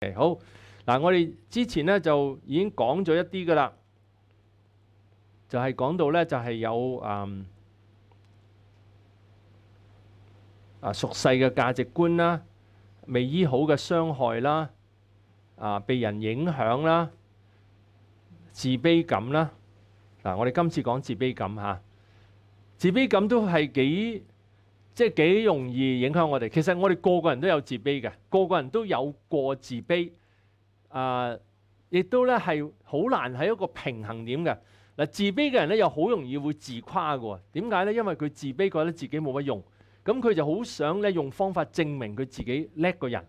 诶，好嗱，我哋之前咧就已经讲咗一啲噶啦，就系讲到咧就系有诶啊俗世嘅价值观啦，未医好嘅伤害啦，啊被人影响啦，自卑感啦嗱，我哋今次讲自卑感吓，自卑感都系几。即係幾容易影響我哋。其實我哋個個人都有自卑嘅，個個人都有過自卑。誒，亦都咧係好難喺一個平衡點嘅。嗱，自卑嘅人咧又好容易會自夸嘅。點解咧？因為佢自卑覺得自己冇乜用，咁佢就好想咧用方法證明佢自己叻個人。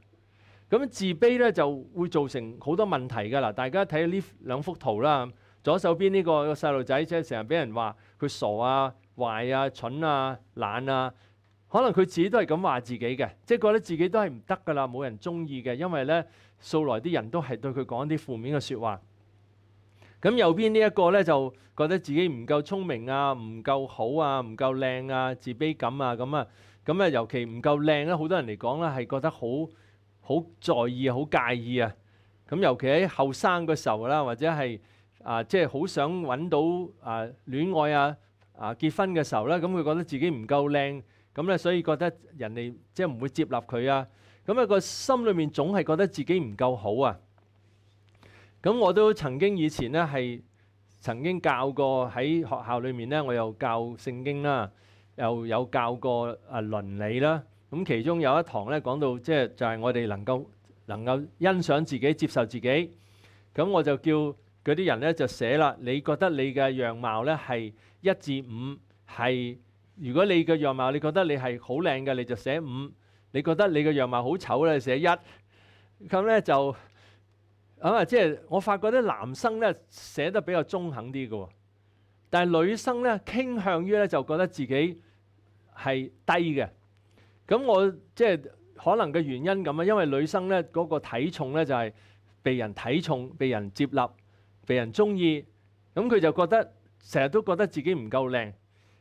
咁自卑咧就會造成好多問題㗎。嗱，大家睇呢兩幅圖啦。左手邊呢個細路仔即係成日俾人話佢傻啊、壞啊、蠢啊、懶啊。可能佢自己都係咁話自己嘅，即系覺得自己都係唔得噶啦，冇人中意嘅。因為咧，素來啲人都係對佢講啲負面嘅说話。咁右邊呢一個咧，就覺得自己唔夠聰明啊，唔夠好啊，唔夠靚啊，自卑感啊，咁啊，咁啊，尤其唔夠靚咧，好多人嚟講咧，係覺得好好在意、好介意啊。咁尤其喺後生嘅時候啦，或者係啊，即係好想揾到啊戀愛啊啊結婚嘅時候咧，咁佢覺得自己唔夠靚。咁咧，所以覺得人哋即係唔會接納佢啊！咁啊個心裏面總係覺得自己唔夠好啊！咁我都曾經以前咧係曾經教過喺學校裏面咧，我又教聖經啦，又有教過啊倫理啦。咁其中有一堂咧講到，即係就係我哋能夠能夠欣賞自己、接受自己。咁我就叫嗰啲人咧就寫啦，你覺得你嘅樣貌咧係一至五係？如果你嘅樣貌你覺得你係好靚嘅，你就寫五；你覺得你嘅樣貌好醜咧，寫一。咁咧就咁啊！即系我發覺啲男生咧寫得比較中肯啲嘅，但係女生咧傾向於咧就覺得自己係低嘅。咁我即係可能嘅原因咁啊，因為女生咧嗰個體重咧就係被人體重、被人接納、被人中意，咁佢就覺得成日都覺得自己唔夠靚。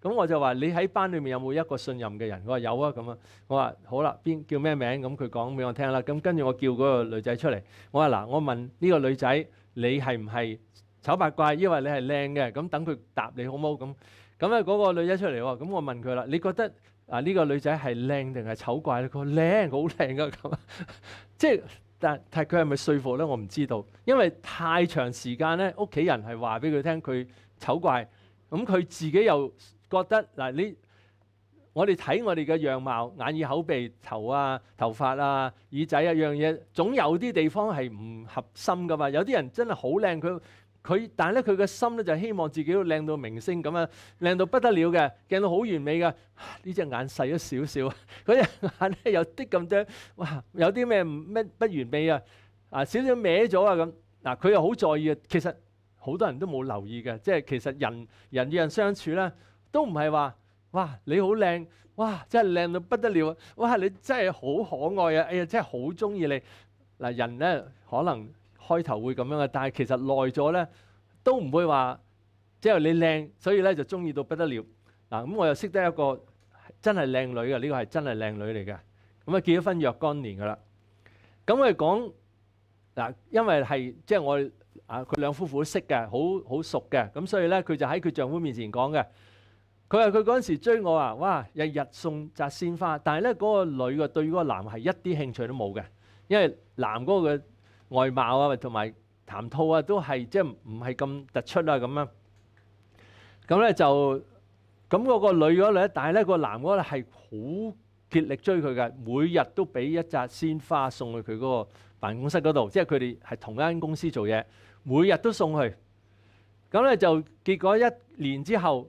咁我就話你喺班裏面有冇一個信任嘅人？佢話有啊咁啊。我話好啦，邊叫咩名？咁佢講俾我聽啦。咁跟住我叫嗰個女仔出嚟。我話嗱，我問呢個女仔，你係唔係丑八怪？因為你係靚嘅。咁等佢答你好冇咁。咁啊嗰個女仔出嚟喎。咁我問佢啦，你覺得啊呢個女仔係靚定係醜怪咧？佢話靚，好靚噶咁。即係但係佢係咪說服咧？我唔知道，因為太長時間咧，屋企人係話俾佢聽佢醜怪，咁佢自己又。覺得嗱，你我哋睇我哋嘅樣貌、眼耳口鼻頭啊、頭髮啊、耳仔啊樣嘢，總有啲地方係唔合心噶嘛。有啲人真係好靚，佢佢但係咧佢嘅心咧就希望自己都靚到明星咁啊，靚到不得了嘅，靚到好完美嘅。呢隻眼細咗少少，嗰隻眼咧有啲咁多，哇！有啲咩咩不完美啊？啊，少少歪咗啊咁。嗱，佢又好在意啊。其實好多人都冇留意嘅，即係其實人人與人相處咧。都唔係話哇，你好靚哇，真係靚到不得了哇！你真係好可愛啊！哎呀，真係好中意你嗱。人咧可能開頭會咁樣嘅，但係其實耐咗咧都唔會話即係你靚，所以咧就中意到不得了嗱。咁我又識得一個真係靚女嘅，呢個係真係靚女嚟嘅。咁啊結咗婚若干年噶啦，咁我講嗱，因為係即係我啊佢兩夫婦識嘅，好好熟嘅，咁所以咧佢就喺佢丈夫面前講嘅。佢話：佢嗰陣時追我啊，哇！日日送扎鮮花，但係咧嗰個女嘅對嗰個男係一啲興趣都冇嘅，因為男嗰個嘅外貌啊，同埋談吐啊，都係即係唔係咁突出啊咁啊。咁咧就咁嗰個女嗰咧，但係咧個男嗰咧係好竭力追佢嘅，每日都俾一扎鮮花送去佢嗰個辦公室嗰度，即係佢哋係同一間公司做嘢，每日都送去。咁咧就結果一年之後。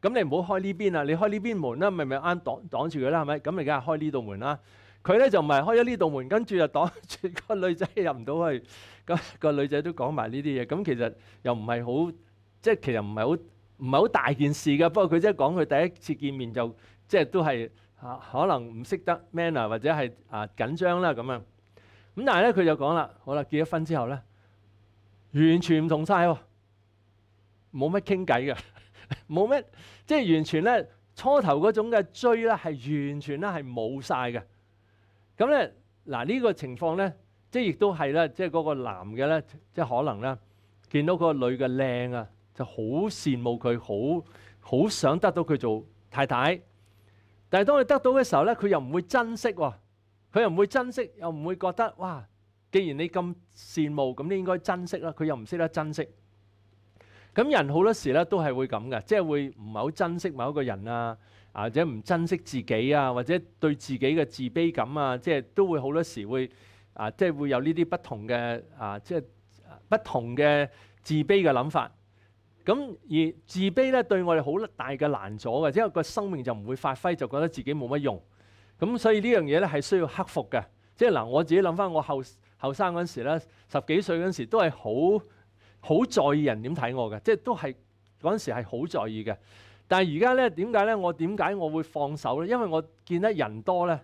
咁你唔好開呢邊啊！你開呢邊門啦，咪咪啱擋擋住佢啦，係咪？咁你梗係開呢度門啦，佢咧就唔係開咗呢度門，跟住就擋住個女仔入唔到去，咁 個女仔都講埋呢啲嘢。咁其實又唔係好，即係其實唔係好唔係好大件事㗎。不過佢即係講佢第一次見面就即係都係啊，可能唔識得 m a n n e r 或者係啊緊張啦咁樣。咁但係咧佢就講啦，好啦，結咗婚之後咧，完全唔同晒喎，冇乜傾偈㗎。冇咩，即係完全咧，初頭嗰種嘅追咧，係完全咧係冇晒嘅。咁咧嗱，呢個情況咧，即係亦都係咧，即係嗰個男嘅咧，即係可能咧，見到個女嘅靚啊，就好羨慕佢，好好想得到佢做太太。但係當佢得到嘅時候咧，佢又唔會珍惜喎，佢又唔會珍惜，又唔會覺得哇，既然你咁羨慕，咁你應該珍惜啦。佢又唔識得珍惜。咁人好多時咧都係會咁嘅，即係會唔係好珍惜某一個人啊，或者唔珍惜自己啊，或者對自己嘅自卑感啊，即係都會好多時會啊，即係會有呢啲不同嘅啊，即係不同嘅自卑嘅諗法。咁而自卑咧對我哋好大嘅難阻嘅，者個生命就唔會發揮，就覺得自己冇乜用。咁所以呢樣嘢咧係需要克服嘅。即係嗱，我自己諗翻我後後生嗰時咧，十幾歲嗰時都係好。好在意人點睇我嘅，即係都係嗰陣時係好在意嘅。但係而家咧，點解咧？我點解我會放手咧？因為我見得人多咧，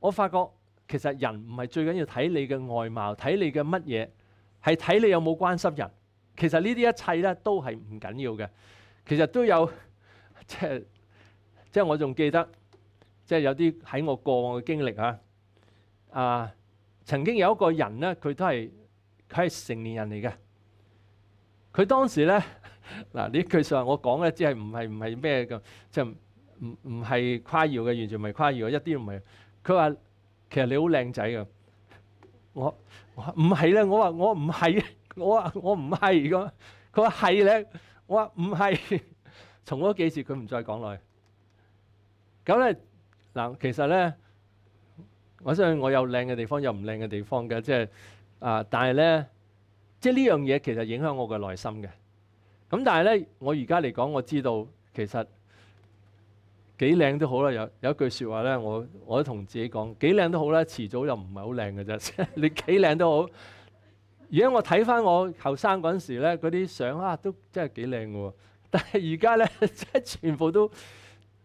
我發覺其實人唔係最緊要睇你嘅外貌，睇你嘅乜嘢，係睇你有冇關心人。其實呢啲一切咧都係唔緊要嘅。其實都有 即係即係我仲記得，即係有啲喺我過往嘅經歷啊。啊，曾經有一個人咧，佢都係佢係成年人嚟嘅。佢當時咧，嗱你句實話我講咧，只係唔係唔係咩嘅，就唔唔唔係誇耀嘅，完全唔係誇耀，一啲唔係。佢話其實你好靚仔嘅，我我唔係咧，我話我唔係，我話我唔係咁。佢話係咧，我話唔係。從 嗰幾次佢唔再講去。咁咧嗱，其實咧，我相信我有靚嘅地方，有唔靚嘅地方嘅，即係啊，但係咧。即係呢樣嘢，其實影響我嘅內心嘅咁。但係咧，我而家嚟講，我知道其實幾靚都好啦。有有一句説話咧，我我同自己講幾靚都好啦，遲早又唔係好靚嘅啫。你幾靚都好。而家我睇翻我後生嗰陣時咧，嗰啲相啊都真係幾靚嘅喎。但係而家咧，即係全部都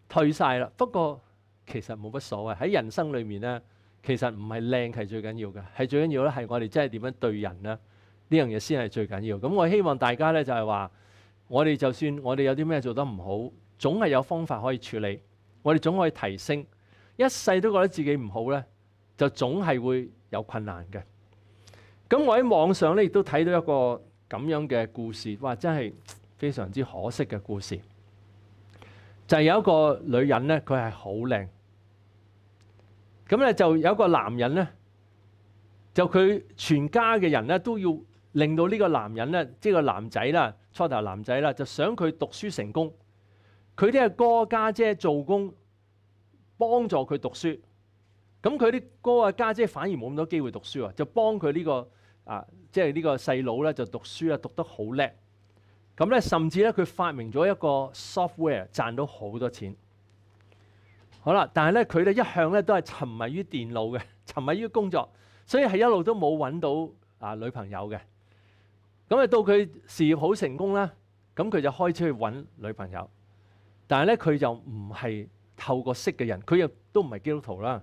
退晒啦。不過其實冇乜所謂喺人生裏面咧，其實唔係靚係最緊要嘅，係最緊要咧係我哋真係點樣對人咧。呢樣嘢先係最緊要。咁我希望大家咧就係話，我哋就算我哋有啲咩做得唔好，總係有方法可以處理。我哋總可以提升。一世都覺得自己唔好咧，就總係會有困難嘅。咁我喺網上咧亦都睇到一個咁樣嘅故事，哇！真係非常之可惜嘅故事。就有一個女人咧，佢係好靚。咁咧就有一個男人咧，就佢全家嘅人咧都要。令到呢個男人咧，即係個男仔啦，初頭男仔啦，就想佢讀書成功。佢啲阿哥家姐做工幫助佢讀書，咁佢啲哥啊家姐反而冇咁多機會讀書啊，就幫佢呢個啊，即係呢個細佬咧就讀書啊讀得好叻。咁咧甚至咧佢發明咗一個 software 賺到好多錢。好啦，但係咧佢咧一向咧都係沉迷於電腦嘅，沉迷於工作，所以係一路都冇揾到啊女朋友嘅。咁啊，到佢事業好成功啦，咁佢就開車去揾女朋友。但係咧，佢就唔係透過識嘅人，佢又都唔係基督徒啦。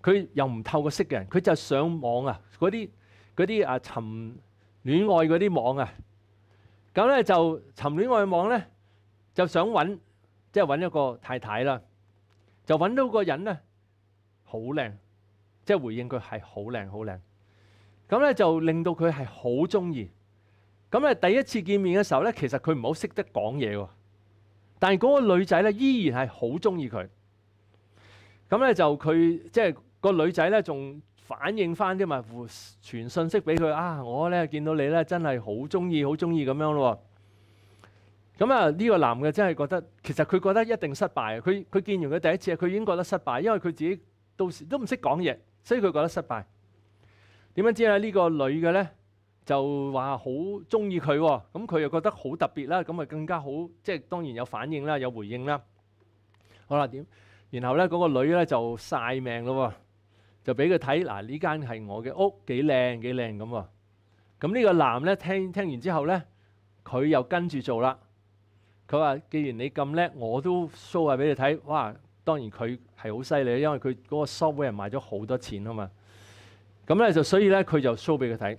佢又唔透過識嘅人，佢就上網啊，嗰啲嗰啲啊尋戀愛嗰啲網啊。咁咧就尋戀愛網咧，就想揾即係揾一個太太啦，就揾到個人咧好靚，即係回應佢係好靚好靚。咁咧就令到佢係好中意。咁咧第一次見面嘅時候咧，其實佢唔好識得講嘢喎。但係嗰個女仔咧依然係好中意佢。咁咧就佢即係個女仔咧，仲反應翻啲咪，傳信息俾佢啊！我咧見到你咧，真係好中意，好中意咁樣咯咁啊呢個男嘅真係覺得，其實佢覺得一定失敗佢佢見完佢第一次，佢已經覺得失敗，因為佢自己到時都唔識講嘢，所以佢覺得失敗。點樣知咧呢個女嘅咧？就話好中意佢咁，佢又覺得好特別啦。咁咪更加好，即係當然有反應啦，有回應啦。好啦，點？然後咧，嗰個女咧就晒命咯，就俾佢睇嗱呢間係我嘅屋，幾靚幾靚咁喎。咁呢個男咧聽聽完之後咧，佢又跟住做啦。佢話：既然你咁叻，我都 show 下俾你睇。哇！當然佢係好犀利，因為佢嗰個 software 咗好多錢啊嘛。咁咧就所以咧，佢就 show 俾佢睇。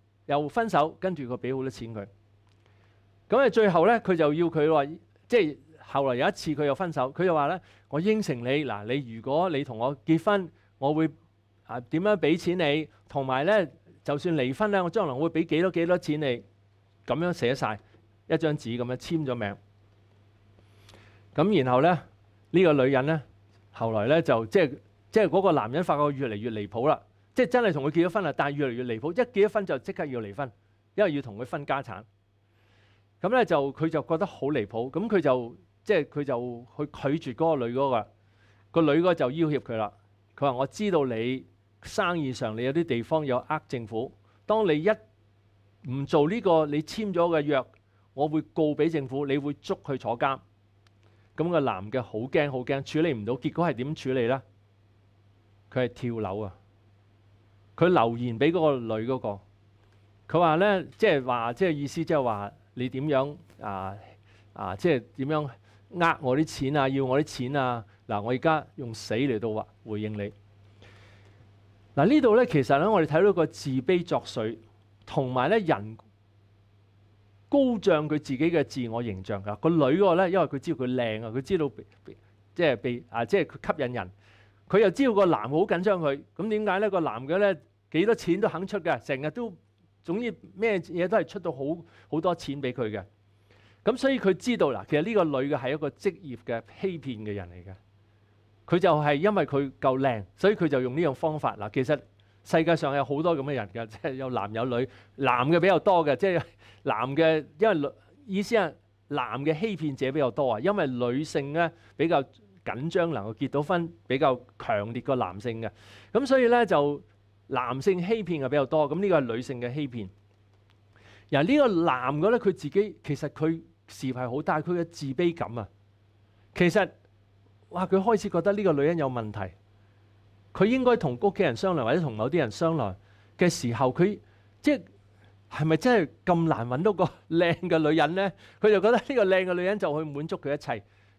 又分手，跟住佢俾好多錢佢。咁啊，最後咧，佢就要佢話，即係後來有一次佢又分手，佢就話咧：我應承你，嗱，你如果你同我結婚，我會啊點樣俾錢你，同埋咧，就算離婚咧，我將來會俾幾多幾多錢你。咁樣寫晒一張紙咁樣簽咗名。咁然後咧，呢個女人咧，後來咧就即係即係嗰個男人發覺越嚟越離譜啦。即係真係同佢結咗婚啦，但係越嚟越離譜。一結咗婚就即刻要離婚，因為要同佢分家產。咁咧就佢就覺得好離譜，咁佢就即係佢就去拒絕嗰個女嗰個個女嗰就要挟佢啦。佢話我知道你生意上你有啲地方有呃政府，當你一唔做呢個你簽咗嘅約，我會告俾政府，你會捉去坐監。咁個男嘅好驚好驚，處理唔到，結果係點處理呢？佢係跳樓啊！佢留言俾嗰个女嗰个，佢话咧，即系话，即系意思，即系话你点样啊啊，即系点样呃我啲钱啊，要我啲钱啊，嗱，我而家用死嚟到话回应你。嗱呢度咧，其实咧，我哋睇到个自卑作祟，同埋咧人高涨佢自己嘅自我形象噶。个女个咧，因为佢知道佢靓啊，佢知道即系被啊，即系佢吸引人。佢又知道個男好緊張佢，咁點解咧？個男嘅咧幾多錢都肯出嘅，成日都總之咩嘢都係出到好好多錢俾佢嘅。咁所以佢知道啦，其實呢個女嘅係一個職業嘅欺騙嘅人嚟嘅。佢就係因為佢夠靚，所以佢就用呢種方法嗱。其實世界上有好多咁嘅人嘅，即係有男有女，男嘅比較多嘅，即係男嘅因為意思係男嘅欺騙者比較多啊，因為女性咧比較。緊張能夠結到婚比較強烈過男性嘅，咁所以咧就男性欺騙嘅比較多，咁呢個係女性嘅欺騙。嗱，呢個男嘅咧，佢自己其實佢視頻係好，但係佢嘅自卑感啊，其實哇，佢開始覺得呢個女人有問題，佢應該同屋企人商量或者同某啲人商量嘅時候，佢即係係咪真係咁難揾到個靚嘅女人呢？佢就覺得呢個靚嘅女人就去滿足佢一切。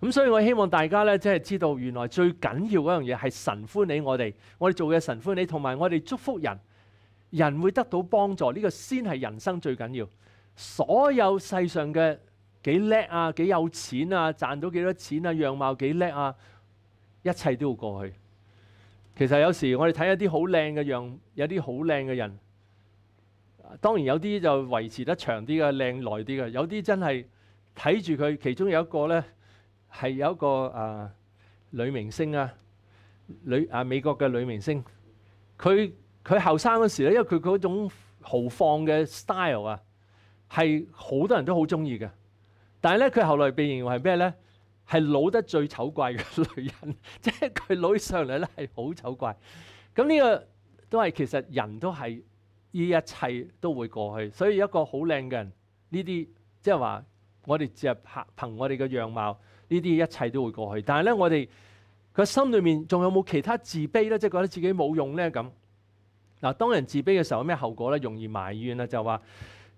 咁所以，我希望大家咧，即係知道原來最緊要嗰樣嘢係神歡喜我哋，我哋做嘅神歡喜，同埋我哋祝福人，人會得到幫助。呢個先係人生最緊要。所有世上嘅幾叻啊、幾有錢啊、賺到幾多錢啊、樣貌幾叻啊，一切都要過去。其實有時我哋睇一啲好靚嘅樣，有啲好靚嘅人，當然有啲就維持得長啲嘅、靚耐啲嘅，有啲真係睇住佢。其中有一個咧。係有一個啊女明星啊女啊美國嘅女明星，佢佢後生嗰時咧，因為佢嗰種豪放嘅 style 啊，係好多人都好中意嘅。但係咧，佢後來被認為係咩咧？係老得最醜怪嘅女人，即係佢老起上嚟咧係好醜怪。咁呢個都係其實人都係呢一切都會過去，所以一個好靚嘅人呢啲即係話我哋只係憑憑我哋嘅樣貌。呢啲一切都會過去，但係咧，我哋個心裏面仲有冇其他自卑咧？即係覺得自己冇用咧咁。嗱，當人自卑嘅時候，咩後果咧？容易埋怨啊，就話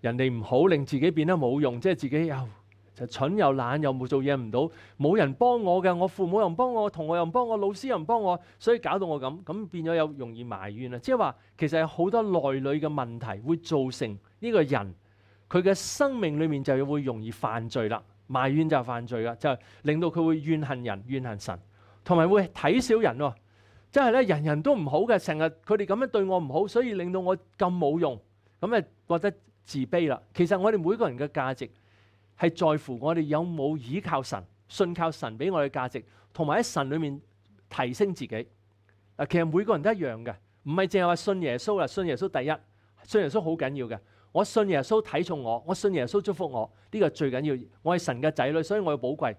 人哋唔好，令自己變得冇用，即係自己又就蠢又懶，又冇做嘢唔到，冇人幫我㗎，我父母又唔幫我，同學又唔幫我，老師又唔幫我，所以搞到我咁，咁變咗有容易埋怨啦。即係話其實有好多內裏嘅問題，會造成呢個人佢嘅生命裏面就會容易犯罪啦。埋怨就係犯罪噶，就係令到佢會怨恨人、怨恨神，同埋會睇小人喎。即係咧，人人都唔好嘅，成日佢哋咁樣對我唔好，所以令到我咁冇用，咁誒覺得自卑啦。其實我哋每個人嘅價值係在乎我哋有冇依靠神、信靠神俾我嘅價值，同埋喺神裏面提升自己。嗱，其實每個人都一樣嘅，唔係淨係話信耶穌啦，信耶穌第一，信耶穌好緊要嘅。我信耶稣睇重我，我信耶稣祝福我，呢个最紧要。我系神嘅仔女，所以我宝贵。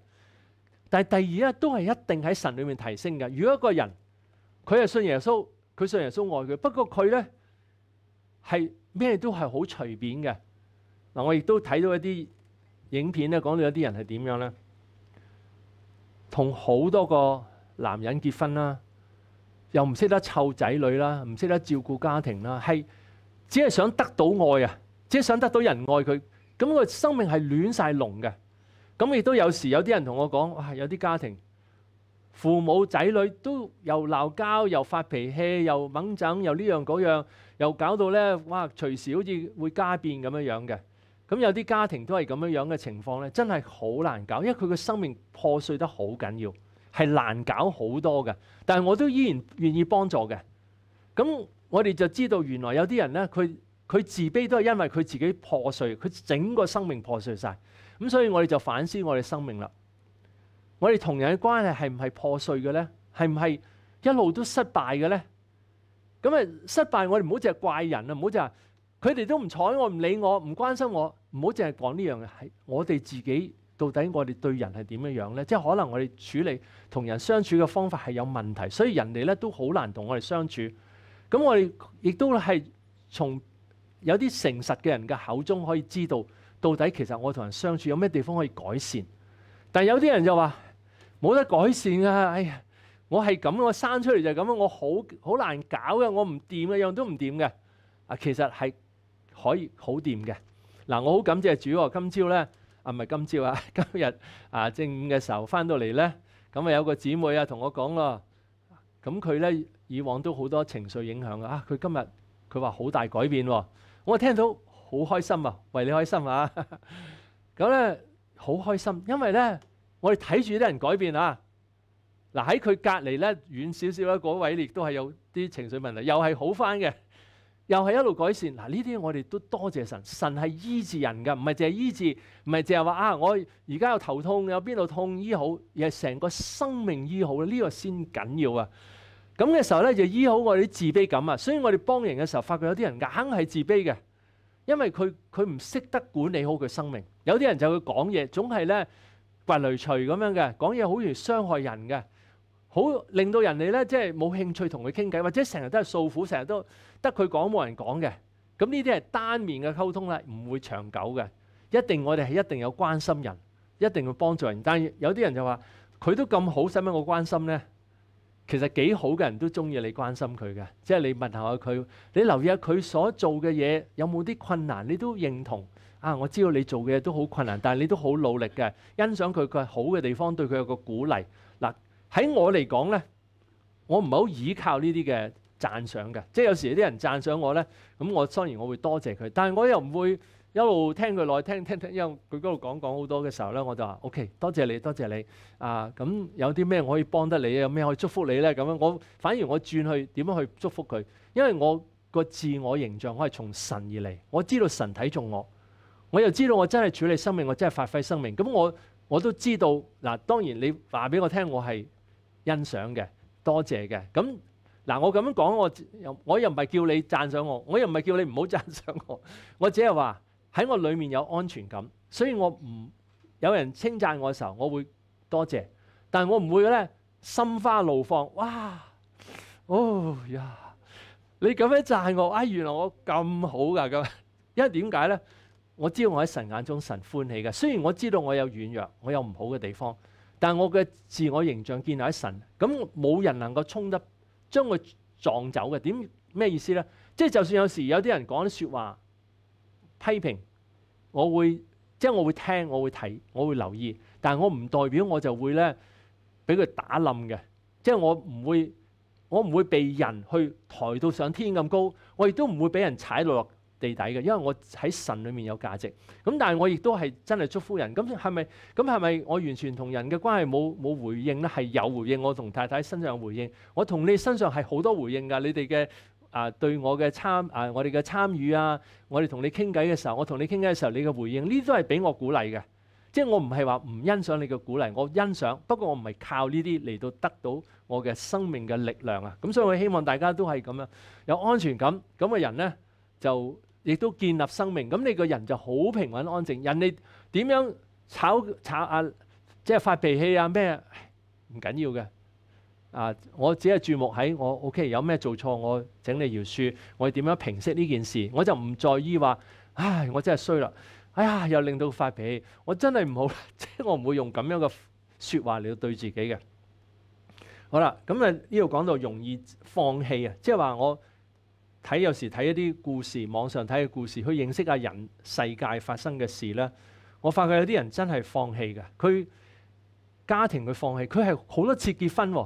但系第二咧，都系一定喺神里面提升嘅。如果一个人佢系信耶稣，佢信耶稣爱佢，不过佢咧系咩都系好随便嘅。嗱，我亦都睇到一啲影片咧，讲到有啲人系点样咧，同好多个男人结婚啦，又唔识得凑仔女啦，唔识得照顾家庭啦，系只系想得到爱啊！即係想得到人愛佢，咁個生命係亂晒龍嘅。咁亦都有時有啲人同我講：，哇，有啲家庭父母仔女都又鬧交，又發脾氣，又掹掙，又呢樣嗰樣，又搞到咧，哇！隨時好似會家變咁樣樣嘅。咁有啲家庭都係咁樣樣嘅情況咧，真係好難搞，因為佢個生命破碎得好緊要，係難搞好多嘅。但係我都依然願意幫助嘅。咁我哋就知道原來有啲人咧，佢。佢自卑都系因為佢自己破碎，佢整個生命破碎晒。咁所以，我哋就反思我哋生命啦。我哋同人嘅關係係唔係破碎嘅咧？係唔係一路都失敗嘅咧？咁啊，失敗我哋唔好净係怪人啊，唔好净係佢哋都唔睬我、唔理我、唔關心我。唔好淨係講呢樣嘢。系我哋自己到底我哋對人係點樣樣咧？即系可能我哋處理同人相處嘅方法係有問題，所以人哋咧都好難同我哋相處。咁我哋亦都係從。有啲誠實嘅人嘅口中可以知道，到底其實我同人相處有咩地方可以改善。但有啲人就話冇得改善啊！哎呀，我係咁，我生出嚟就係咁，我好好難搞嘅，我唔掂嘅，樣都唔掂嘅。啊，其實係可以好掂嘅。嗱，我好感謝主喎。今朝咧啊，唔係今朝啊，今日啊正午嘅時候翻到嚟咧，咁啊有個姊妹啊同我講咯，咁佢咧以往都好多情緒影響啊。佢今日佢話好大改變喎。我聽到好開心啊，為你開心啊！咁咧好開心，因為咧我哋睇住啲人改變啊。嗱喺佢隔離咧遠少少咧嗰位亦都係有啲情緒問題，又係好翻嘅，又係一路改善。嗱呢啲我哋都多謝神，神係醫治人㗎，唔係淨係醫治，唔係淨係話啊我而家有頭痛，有邊度痛醫好，而係成個生命醫好呢個先緊要啊！咁嘅時候咧，就醫好我哋啲自卑感啊！所以我哋幫人嘅時候，發覺有啲人硬係自卑嘅，因為佢佢唔識得管理好佢生命。有啲人就會講嘢，總係咧掘雷隨咁樣嘅，講嘢好容易傷害人嘅，好令到人哋咧即係冇興趣同佢傾偈，或者成日都係訴苦，成日都得佢講冇人講嘅。咁呢啲係單面嘅溝通啦，唔會長久嘅。一定我哋係一定有關心人，一定要幫助人。但係有啲人就話：佢都咁好，使乜我關心咧？其實幾好嘅人都中意你關心佢嘅，即係你問下佢，你留意下佢所做嘅嘢有冇啲困難，你都認同啊！我知道你做嘅嘢都好困難，但係你都好努力嘅，欣賞佢佢好嘅地方，對佢有個鼓勵。嗱喺我嚟講呢，我唔係好依靠呢啲嘅讚賞嘅，即係有時啲人讚賞我呢，咁我當然我會多謝佢，但係我又唔會。一路聽佢耐聽聽聽，因為佢嗰度講講好多嘅時候咧，我就話：O.K.，多謝你，多謝你。啊，咁有啲咩可以幫得你啊？有咩可以祝福你咧？咁樣我反而我轉去點樣去祝福佢？因為我個自我形象係從神而嚟，我知道神睇重我，我又知道我真係處理生命，我真係發揮生命。咁我我都知道嗱。當然你話俾我聽，我係欣賞嘅，多謝嘅。咁嗱，我咁樣講，我又我又唔係叫你讚賞我，我又唔係叫你唔好 讚賞我，我只係話。喺我裏面有安全感，所以我唔有人稱赞我嘅時候，我會多謝。但我唔會咧心花怒放，哇！哦呀，你咁樣赞我啊，原來我咁好㗎咁。因為點解咧？我知道我喺神眼中，神歡喜嘅。雖然我知道我有軟弱，我有唔好嘅地方，但我嘅自我形象建立喺神，咁冇人能夠衝得將佢撞走嘅。點咩意思咧？即系就算有時有啲人講啲说話。批評，我會即係我會聽，我會睇，我會留意，但係我唔代表我就會咧俾佢打冧嘅，即係我唔會，我唔會被人去抬到上天咁高，我亦都唔會俾人踩落地底嘅，因為我喺神裏面有價值。咁但係我亦都係真係祝福人。咁係咪？咁係咪？我完全同人嘅關係冇冇回應咧？係有回應。我同太太身上有回應，我同你身上係好多回應㗎。你哋嘅。啊！對我嘅參啊，我哋嘅參與啊，我哋同你傾偈嘅時候，我同你傾偈嘅時候，你嘅回應，呢啲都係俾我鼓勵嘅。即係我唔係話唔欣賞你嘅鼓勵，我欣賞。不過我唔係靠呢啲嚟到得到我嘅生命嘅力量啊。咁所以我希望大家都係咁樣有安全感咁嘅人呢，就亦都建立生命。咁你個人就好平穩安靜。人哋點樣炒炒啊？即係發脾氣啊？咩唔緊要嘅。啊！我只係注目喺我 OK，有咩做錯我整理謠傳，我點樣平息呢件事？我就唔在意話唉，我真係衰啦！哎呀，又令到發脾氣，我真係唔好，即係我唔會用咁樣嘅説話嚟到對自己嘅。好啦，咁啊呢度講到容易放棄啊，即係話我睇有時睇一啲故事，網上睇嘅故事，去認識下人世界發生嘅事咧。我發覺有啲人真係放棄嘅，佢家庭佢放棄，佢係好多次結婚。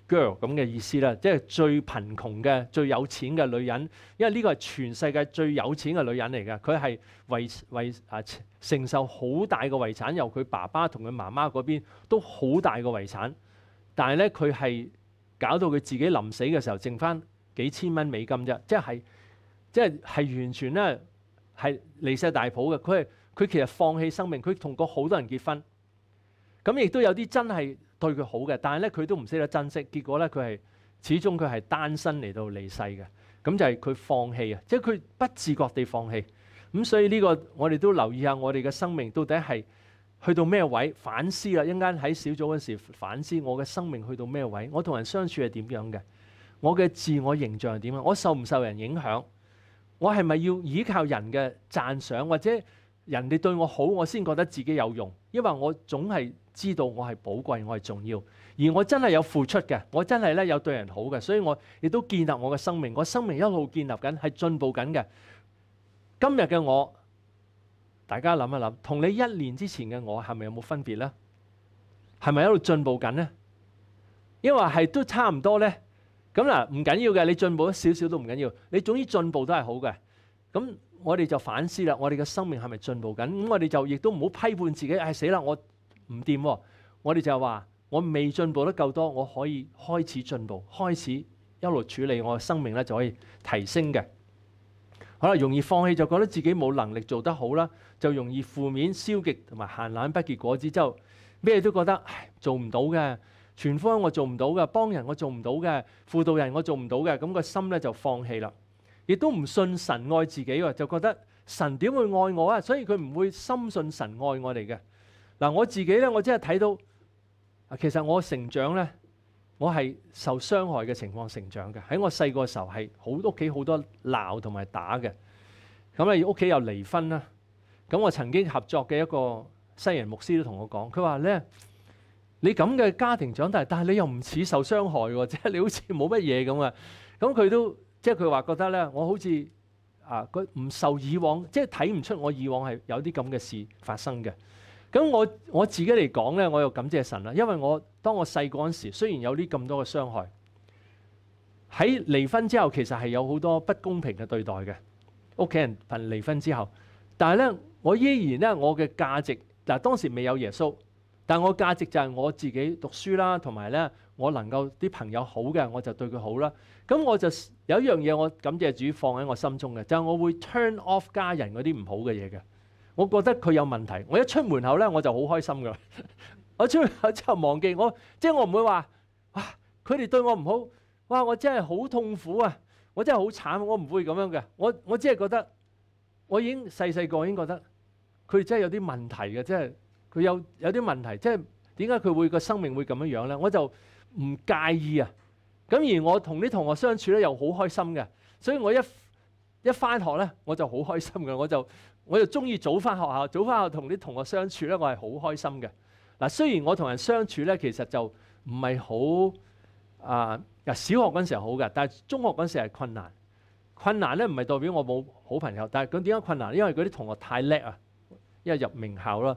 girl 咁嘅意思啦，即係最貧窮嘅、最有錢嘅女人，因為呢個係全世界最有錢嘅女人嚟嘅。佢係遺遺啊承受好大嘅遺產，由佢爸爸同佢媽媽嗰邊都好大嘅遺產，但係咧佢係搞到佢自己臨死嘅時候剩翻幾千蚊美金啫，即係即係係完全咧係離世大埔嘅。佢係佢其實放棄生命，佢同過好多人結婚。咁亦都有啲真係對佢好嘅，但係咧佢都唔識得珍惜，結果咧佢係始終佢係單身嚟到離世嘅。咁就係佢放棄啊，即係佢不自覺地放棄。咁所以呢個我哋都留意下我哋嘅生命到底係去到咩位反思啦。一間喺小組嗰時反思我嘅生命去到咩位，我同人相處係點樣嘅，我嘅自我形象係點啊？我受唔受人影響？我係咪要依靠人嘅讚賞或者？人哋對我好，我先覺得自己有用，因為我總係知道我係寶貴，我係重要。而我真係有付出嘅，我真係咧有對人好嘅，所以我亦都建立我嘅生命。我生命一路建立緊，係進步緊嘅。今日嘅我，大家諗一諗，同你一年之前嘅我係咪有冇分別呢？係咪喺度進步緊呢？因為係都差唔多呢。咁嗱，唔緊要嘅，你進步一少少都唔緊要，你總之進步都係好嘅。咁。我哋就反思啦，我哋嘅生命系咪進步緊？咁我哋就亦都唔好批判自己，唉死啦，我唔掂。我哋就话話，我未進步得夠多，我可以開始進步，開始一路處理我嘅生命咧，就可以提升嘅。可能容易放棄，就覺得自己冇能力做得好啦，就容易負面、消極同埋闲懶不結果之之後，咩都覺得做唔到嘅，全方我做唔到嘅，幫人我做唔到嘅，輔導人我做唔到嘅，咁個心咧就放棄啦。亦都唔信神爱自己，就觉得神点会爱我啊？所以佢唔会深信神爱我哋嘅。嗱，我自己咧，我真系睇到，其实我成长咧，我系受伤害嘅情况成长嘅。喺我细个时候系好屋企好多闹同埋打嘅。咁啊，屋企又离婚啦。咁我曾经合作嘅一个西人牧师都同我讲，佢话咧，你咁嘅家庭长大，但系你又唔似受伤害，即系你好似冇乜嘢咁啊。咁佢都。即係佢話覺得咧，我好似啊，佢唔受以往，即係睇唔出我以往係有啲咁嘅事發生嘅。咁我我自己嚟講咧，我又感謝神啦，因為我當我細個嗰時，雖然有啲咁多嘅傷害，喺離婚之後其實係有好多不公平嘅對待嘅屋企人。份離婚之後，但係咧，我依然咧，我嘅價值嗱當時未有耶穌，但我價值就係我自己讀書啦，同埋咧。我能夠啲朋友好嘅，我就對佢好啦。咁我就有一樣嘢，我感謝主放喺我心中嘅，就係我會 turn off 家人嗰啲唔好嘅嘢嘅。我覺得佢有問題，我一出門口咧，我就好開心噶。我出門口之後忘記我，即系我唔會話哇，佢哋對我唔好，哇，我真係好痛苦啊，我真係好慘，我唔會咁樣嘅。我我只係覺得，我已經細細個已經覺得佢真係有啲問題嘅，即係佢有有啲問題，即係點解佢會個生命會咁樣樣咧？我就唔介意啊，咁而我同啲同學相處咧，又好開心嘅，所以我一一翻學咧，我就好開心嘅，我就我就中意早翻學校，早翻學同啲同學相處咧，我係好開心嘅。嗱，雖然我同人相處咧，其實就唔係好啊，嗱，小學嗰陣時好嘅，但係中學嗰陣時係困難。困難咧唔係代表我冇好朋友，但係咁點解困難？因為嗰啲同學太叻啊，因為入名校啦，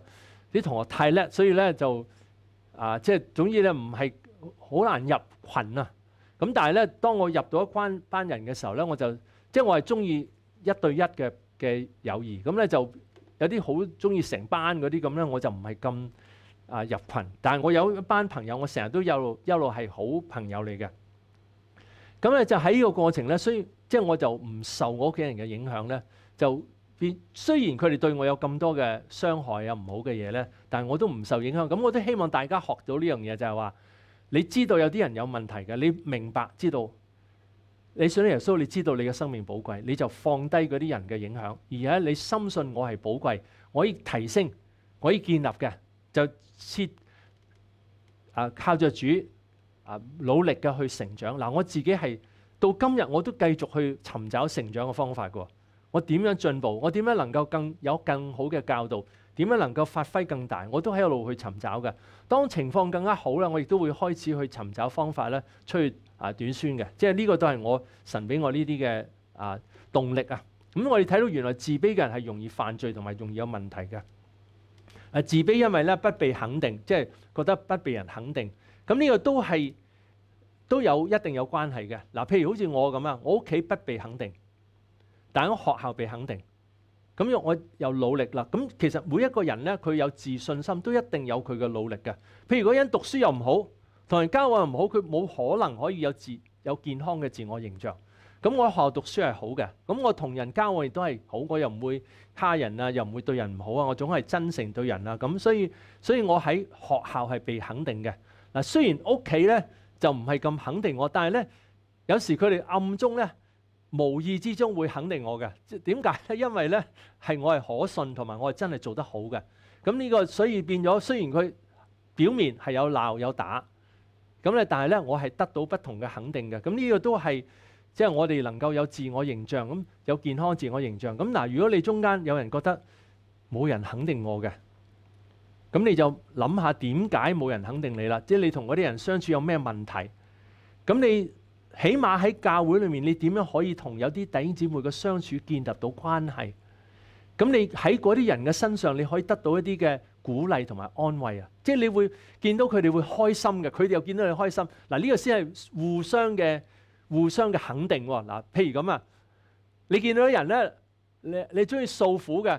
啲同學太叻，所以咧就啊，即係總之咧唔係。好難入群啊！咁但係咧，當我入到一班班人嘅時候咧，我就即係我係中意一對一嘅嘅友誼。咁咧就有啲好中意成班嗰啲咁咧，我就唔係咁啊入群。但係我有一班朋友，我成日都一路一路係好朋友嚟嘅。咁咧就喺呢個過程咧，所以即係我就唔受我屋企人嘅影響咧，就變雖然佢哋對我有咁多嘅傷害啊唔好嘅嘢咧，但係我都唔受影響。咁我都希望大家學到呢樣嘢就係話。你知道有啲人有问题嘅，你明白知道，你信耶稣，你知道你嘅生命宝贵，你就放低嗰啲人嘅影响，而且你深信我系宝贵，我可以提升，可以建立嘅，就切啊靠着主啊努力嘅去成长。嗱，我自己系到今日我都继续去寻找成长嘅方法嘅，我点样进步，我点样能够更有更好嘅教导。點樣能夠發揮更大？我都喺一路去尋找嘅。當情況更加好啦，我亦都會開始去尋找方法咧，出去啊短宣嘅。即係呢個都係我神俾我呢啲嘅啊動力啊。咁我哋睇到原來自卑嘅人係容易犯罪同埋容易有問題嘅。啊自卑因為咧不被肯定，即係覺得不被人肯定。咁呢個都係都有一定有關係嘅。嗱，譬如好似我咁啊，我屋企不被肯定，但喺學校被肯定。咁我又努力啦。咁其實每一個人咧，佢有自信心，都一定有佢嘅努力嘅。譬如嗰人讀書又唔好，同人交往又唔好，佢冇可能可以有自有健康嘅自我形象。咁我學校讀書係好嘅，咁我同人交往亦都係好，我又唔會蝦人啊，又唔會對人唔好啊，我總係真誠對人啊。咁所以所以我喺學校係被肯定嘅。嗱，雖然屋企咧就唔係咁肯定我，但係咧有時佢哋暗中咧。無意之中會肯定我嘅，點解咧？因為咧係我係可信同埋我係真係做得好嘅。咁呢個所以變咗，雖然佢表面係有鬧有打咁咧，但係咧我係得到不同嘅肯定嘅。咁呢個都係即係我哋能夠有自我形象，咁有健康自我形象。咁嗱，如果你中間有人覺得冇人肯定我嘅，咁你就諗下點解冇人肯定你啦？即係你同嗰啲人相處有咩問題？咁你。起碼喺教會裏面，你點樣可以同有啲弟兄姊妹嘅相處建立到關係？咁你喺嗰啲人嘅身上，你可以得到一啲嘅鼓勵同埋安慰啊！即係你會見到佢哋會開心嘅，佢哋又見到你開心。嗱呢個先係互相嘅、互相嘅肯定喎。嗱，譬如咁啊，你見到啲人咧，你你中意訴苦嘅。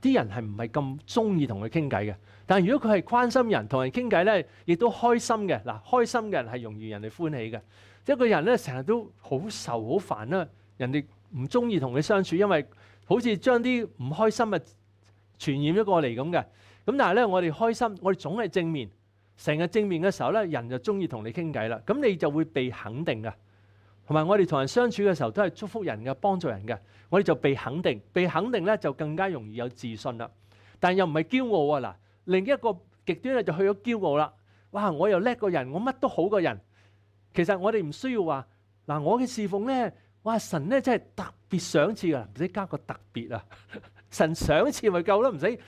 啲人係唔係咁中意同佢傾偈嘅？但如果佢係關心人，同人傾偈咧，亦都開心嘅嗱。開心嘅人係容易人哋歡喜嘅。一個人咧成日都好愁好煩啦，人哋唔中意同佢相處，因為好似將啲唔開心嘅傳染咗過嚟咁嘅。咁但係咧，我哋開心，我哋總係正面，成日正面嘅時候咧，人就中意同你傾偈啦。咁你就會被肯定嘅。同埋我哋同人相處嘅時候，都係祝福人嘅，幫助人嘅。我哋就被肯定，被肯定咧就更加容易有自信啦。但又唔係驕傲啊嗱。另一個極端咧就去咗驕傲啦。哇！我又叻過人，我乜都好过人。其實我哋唔需要話嗱，我嘅侍奉咧，哇！神咧真係特別賞賜㗎，唔使加個特別啊。神赏賜咪夠啦，唔使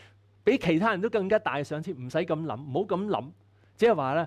比其他人都更加大嘅賞賜，唔使咁諗，唔好咁諗，即係話咧。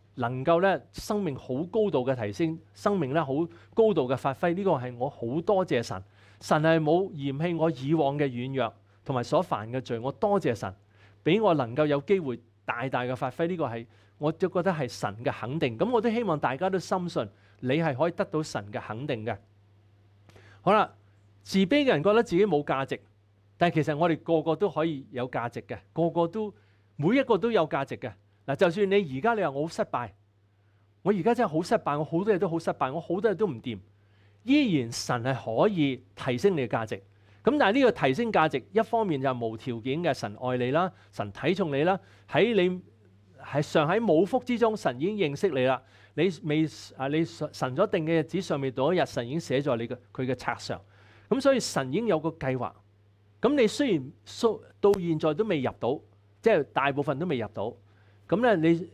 能夠咧生命好高度嘅提升，生命咧好高度嘅發揮，呢個係我好多謝神。神係冇嫌棄我以往嘅軟弱同埋所犯嘅罪，我多謝神，俾我能夠有機會大大嘅發揮。呢個係我都覺得係神嘅肯定。咁我都希望大家都深信，你係可以得到神嘅肯定嘅。好啦，自卑嘅人覺得自己冇價值，但其實我哋個個都可以有價值嘅，個個都每一個都有價值嘅。嗱，就算你而家你話我好失敗，我而家真係好失敗，我好多嘢都好失敗，我好多嘢都唔掂，依然神係可以提升你嘅價值。咁但係呢個提升價值一方面就係無條件嘅神愛你啦，神睇重你啦，喺你係常喺冇福之中，神已經認識你啦。你未啊？你神咗定嘅日子上面到一日，神已經寫在你嘅佢嘅冊上。咁所以神已經有個計劃。咁你雖然到現在都未入到，即係大部分都未入到。咁咧，你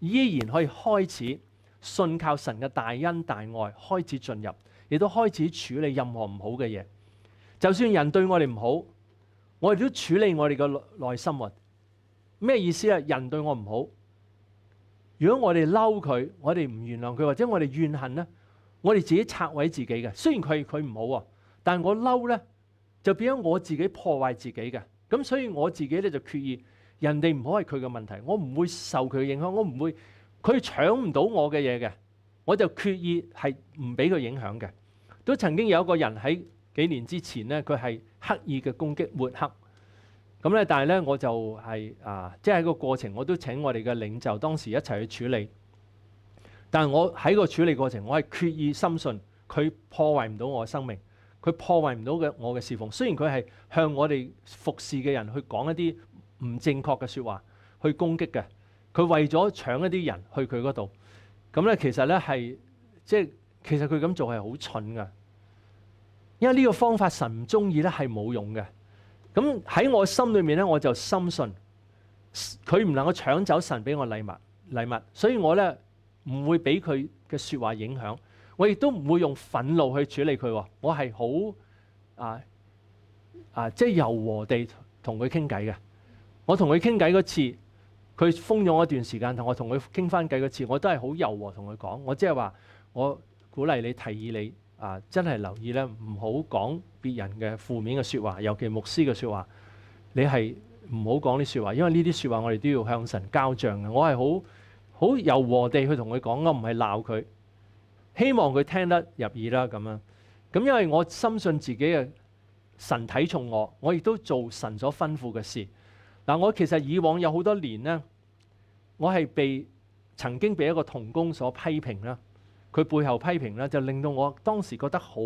依然可以開始信靠神嘅大恩大愛，開始進入，亦都開始處理任何唔好嘅嘢。就算人對我哋唔好，我哋都處理我哋嘅內心喎。咩意思啊？人對我唔好，如果我哋嬲佢，我哋唔原諒佢，或者我哋怨恨咧，我哋自己拆毀自己嘅。雖然佢佢唔好啊，但我嬲咧，就變咗我自己破壞自己嘅。咁所以我自己咧就決意。人哋唔好係佢嘅問題，我唔會受佢影響，我唔會佢搶唔到我嘅嘢嘅，我就決意係唔俾佢影響嘅。都曾經有一個人喺幾年之前呢，佢係刻意嘅攻擊抹黑咁咧，但係咧我就係啊，即係喺個過程我都請我哋嘅領袖當時一齊去處理。但係我喺個處理過程，我係決意深信佢破壞唔到我嘅生命，佢破壞唔到嘅我嘅侍奉。雖然佢係向我哋服侍嘅人去講一啲。唔正確嘅説話去攻擊嘅，佢為咗搶一啲人去佢嗰度，咁咧其實咧係即係其實佢咁做係好蠢噶，因為呢個方法神唔中意咧係冇用嘅。咁喺我心裏面咧，我就深信佢唔能夠搶走神俾我禮物禮物，所以我咧唔會俾佢嘅説話影響，我亦都唔會用憤怒去處理佢。我係好啊啊，即係柔和地同佢傾偈嘅。我同佢傾偈嗰次，佢封咗一段時間同我同佢傾翻偈嗰次，我都係好柔和同佢講。我即係話我鼓勵你，提議你啊，真係留意咧，唔好講別人嘅負面嘅説話，尤其牧師嘅説話，你係唔好講啲説話，因為呢啲説話我哋都要向神交賬嘅。我係好好柔和地去同佢講，我唔係鬧佢，希望佢聽得入耳啦。咁樣咁，因為我深信自己嘅神睇重我，我亦都做神所吩咐嘅事。嗱，我其實以往有好多年呢，我係被曾經被一個童工所批評啦，佢背後批評啦，就令到我當時覺得好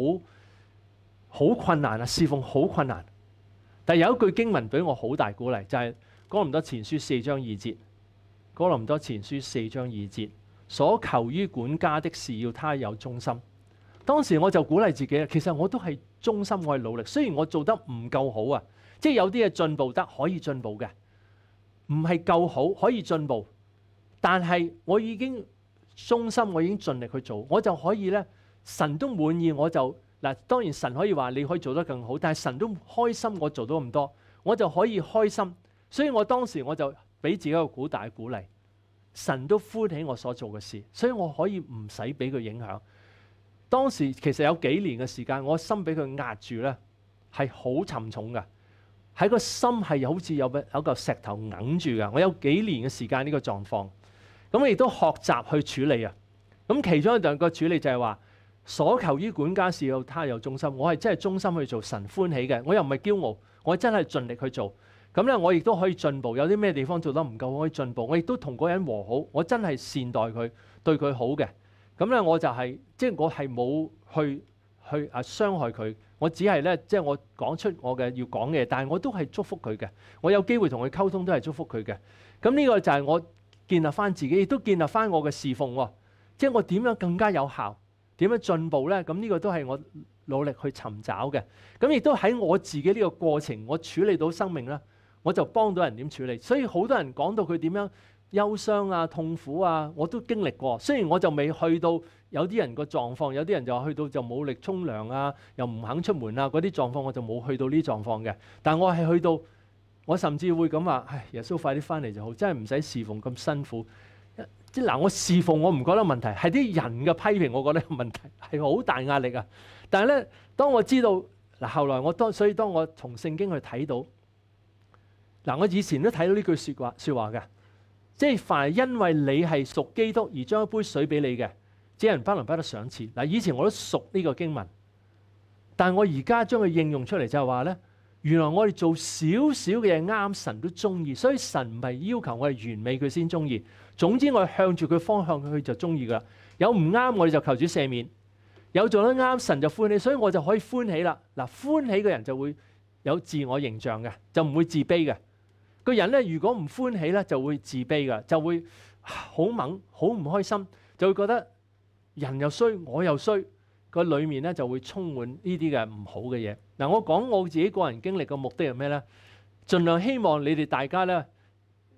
好困難啊，侍奉好困難。但有一句經文俾我好大鼓勵，就係《哥林多前書》四章二節，《哥林多前書》四章二節所求於管家的是要他有忠心。當時我就鼓勵自己，其實我都係忠心愛努力，雖然我做得唔夠好啊。即係有啲嘢進步得可以進步嘅，唔係夠好可以進步，但係我已經忠心，我已經盡力去做，我就可以咧神都滿意，我就嗱當然神可以話你可以做得更好，但係神都開心我做到咁多，我就可以開心，所以我當時我就俾自己一個鼓大嘅鼓勵，神都歡喜我所做嘅事，所以我可以唔使俾佢影響。當時其實有幾年嘅時間，我心俾佢壓住咧係好沉重嘅。喺個心係好似有個有嚿石頭揞住㗎。我有幾年嘅時間呢個狀況，咁我亦都學習去處理啊。咁其中一個處理就係話，所求於管家事有他有忠心。我係真係忠心去做神歡喜嘅。我又唔係驕傲，我真係盡力去做。咁咧我亦都可以進步。有啲咩地方做得唔夠，我可以進步。我亦都同嗰人和好。我真係善待佢，對佢好嘅。咁咧我就係即係我係冇去。去啊，傷害佢，我只係咧，即係我講出我嘅要講嘅，但係我都係祝福佢嘅。我有機會同佢溝通都係祝福佢嘅。咁呢個就係我建立翻自己，亦都建立翻我嘅侍奉喎。即係我點樣更加有效，點樣進步咧？咁呢個都係我努力去尋找嘅。咁亦都喺我自己呢個過程，我處理到生命啦，我就幫到人點處理。所以好多人講到佢點樣。憂傷啊，痛苦啊，我都經歷過。雖然我就未去到有啲人個狀況，有啲人就去到就冇力沖涼啊，又唔肯出門啊嗰啲狀況，我就冇去到呢狀況嘅。但我係去到，我甚至會咁話：唉，耶穌快啲翻嚟就好，真係唔使侍奉咁辛苦。即嗱，我侍奉我唔覺得問題，係啲人嘅批評，我覺得問題係好大壓力啊。但係咧，當我知道嗱，後來我当所以當我從聖經去睇到嗱，我以前都睇到呢句说話说话嘅。即係凡係因為你係属基督而將一杯水俾你嘅，這人不能不得上賜。嗱，以前我都熟呢個經文，但我而家將佢應用出嚟就系話咧，原來我哋做少少嘅嘢啱神都中意，所以神唔係要求我哋完美佢先中意。總之我係向住佢方向去就中意噶啦。有唔啱我哋就求主赦免，有做得啱神就歡喜，所以我就可以歡喜啦。嗱，歡喜嘅人就會有自我形象嘅，就唔會自卑嘅。個人咧，如果唔歡喜咧，就會自卑噶，就會好猛，好唔開心，就會覺得人又衰，我又衰，個裡面咧就會充滿呢啲嘅唔好嘅嘢。嗱，我講我自己個人經歷嘅目的係咩咧？盡量希望你哋大家咧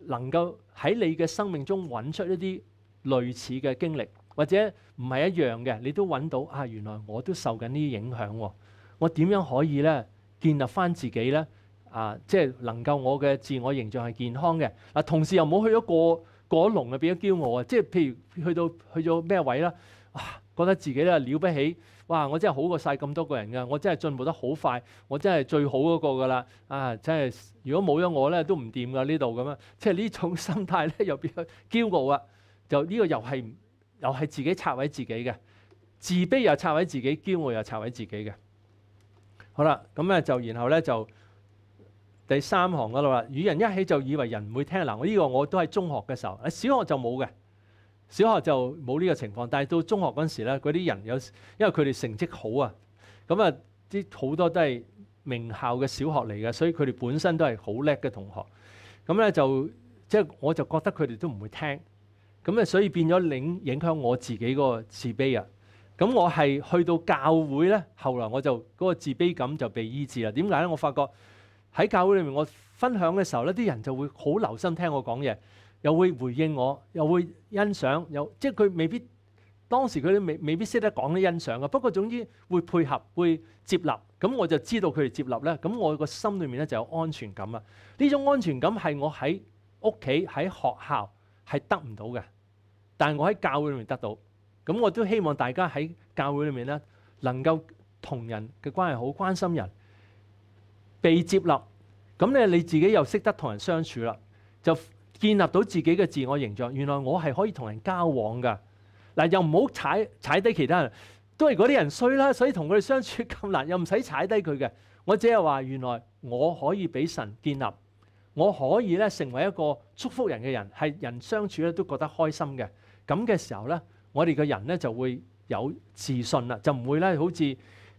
能夠喺你嘅生命中揾出一啲類似嘅經歷，或者唔係一樣嘅，你都揾到啊！原來我都受緊呢啲影響喎，我點樣可以咧建立翻自己咧？啊，即係能夠我嘅自我形象係健康嘅。嗱，同時又冇去咗過過咗龍啊，變咗驕傲啊。即係譬如去到去咗咩位啦？哇，覺得自己咧了不起。哇，我真係好過晒咁多個人㗎。我真係進步得好快。我真係最好嗰個㗎啦。啊，真係如果冇咗我咧都唔掂㗎呢度咁啊。即係呢種心態咧又變咗驕傲啊。就呢個又係又係自己拆毀自己嘅自卑又拆毀自己，驕傲又拆毀自己嘅。好啦，咁咧就然後咧就。第三行度啦，話與人一起就以為人唔會聽嗱，我呢個我都喺中學嘅時候，小學就冇嘅，小學就冇呢個情況。但係到中學嗰時咧，嗰啲人有，因為佢哋成績好啊，咁啊啲好多都係名校嘅小學嚟嘅，所以佢哋本身都係好叻嘅同學。咁咧就即係我就覺得佢哋都唔會聽，咁啊所以變咗影影響我自己嗰個自卑啊。咁我係去到教會咧，後來我就嗰個自卑感就被醫治啦。點解咧？我發覺。喺教會裏面，我分享嘅時候咧，啲人就會好留心聽我講嘢，又會回應我，又會欣賞，又即係佢未必當時佢哋未未必識得講啲欣賞嘅，不過總之會配合，會接納，咁我就知道佢哋接納咧，咁我個心裏面咧就有安全感啦。呢種安全感係我喺屋企、喺學校係得唔到嘅，但係我喺教會裏面得到。咁我都希望大家喺教會裏面咧，能夠同人嘅關係好，關心人。被接納，咁咧你自己又識得同人相處啦，就建立到自己嘅自我形象。原來我係可以同人交往噶，嗱又唔好踩踩低其他人，都係嗰啲人衰啦，所以同佢哋相處咁難，又唔使踩低佢嘅。我只係話，原來我可以俾神建立，我可以咧成為一個祝福人嘅人，係人相處咧都覺得開心嘅。咁嘅時候咧，我哋嘅人咧就會有自信啦，就唔會咧好似。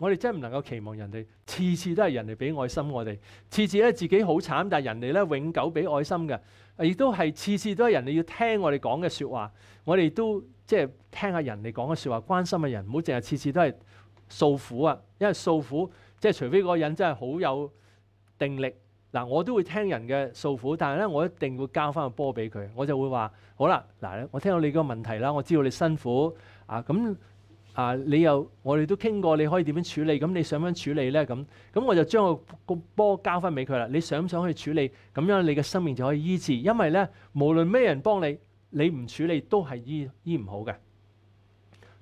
我哋真唔能夠期望人哋次次都係人哋俾愛心我哋，次次咧自己好慘，但系人哋咧永久俾愛心嘅，亦都係次次都係人哋要聽我哋講嘅说話。我哋都即係聽下人哋講嘅说話，關心嘅人，唔好淨係次次都係訴苦啊！因為訴苦即係除非嗰個人真係好有定力。嗱，我都會聽人嘅訴苦，但係咧我一定會交翻個波俾佢，我就會話：好啦，嗱，我聽到你個問題啦，我知道你辛苦啊，咁。啊！你又我哋都傾過，你可以點樣處理？咁你想唔想處理咧？咁咁我就將個個波交翻俾佢啦。你想唔想去處理？咁樣你嘅生命就可以醫治，因為咧，無論咩人幫你，你唔處理都係醫醫唔好嘅。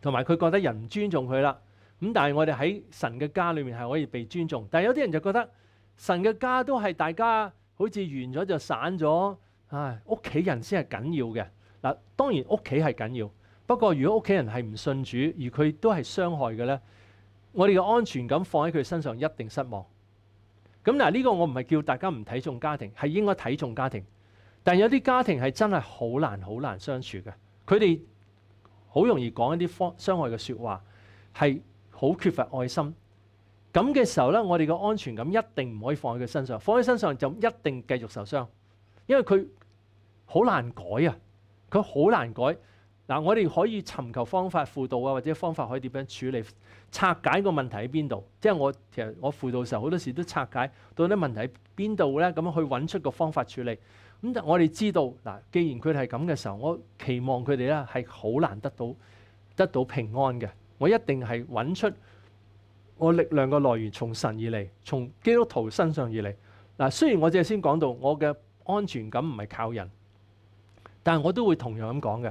同埋佢覺得人唔尊重佢啦。咁但係我哋喺神嘅家裏面係可以被尊重。但係有啲人就覺得神嘅家都係大家好似完咗就散咗，唉，屋企人先係緊要嘅嗱。當然屋企係緊要。不過，如果屋企人係唔信主，而佢都係傷害嘅咧，我哋嘅安全感放喺佢身上一定失望。咁嗱，呢個我唔係叫大家唔睇重家庭，係應該睇重家庭。但有啲家庭係真係好難好難相處嘅，佢哋好容易講一啲方傷害嘅説話，係好缺乏愛心。咁嘅時候咧，我哋嘅安全感一定唔可以放喺佢身上，放喺身上就一定繼續受傷，因為佢好難改啊，佢好難改。嗱，我哋可以尋求方法輔導啊，或者方法可以點樣處理拆解個問題喺邊度？即係我其實我輔導時候好多時都拆解到啲問題喺邊度咧，咁去揾出個方法處理。咁我哋知道嗱，既然佢哋係咁嘅時候，我期望佢哋咧係好難得到得到平安嘅。我一定係揾出我力量嘅來源，從神而嚟，從基督徒身上而嚟嗱。雖然我隻先講到我嘅安全感唔係靠人，但係我都會同樣咁講嘅。